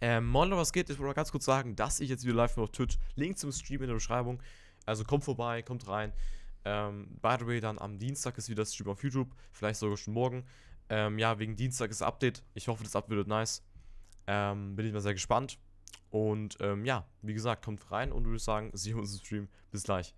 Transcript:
Ähm, Moin Leute, was geht? Ich wollte ganz kurz sagen, dass ich jetzt wieder live bin auf Twitch. Link zum Stream in der Beschreibung. Also kommt vorbei, kommt rein. Ähm, by the way, dann am Dienstag ist wieder das Stream auf YouTube. Vielleicht sogar schon morgen. Ähm, ja, wegen Dienstag ist Update. Ich hoffe, das Update wird nice. Ähm, bin ich mal sehr gespannt. Und ähm, ja, wie gesagt, kommt rein und würde sagen, sehen wir uns im Stream. Bis gleich.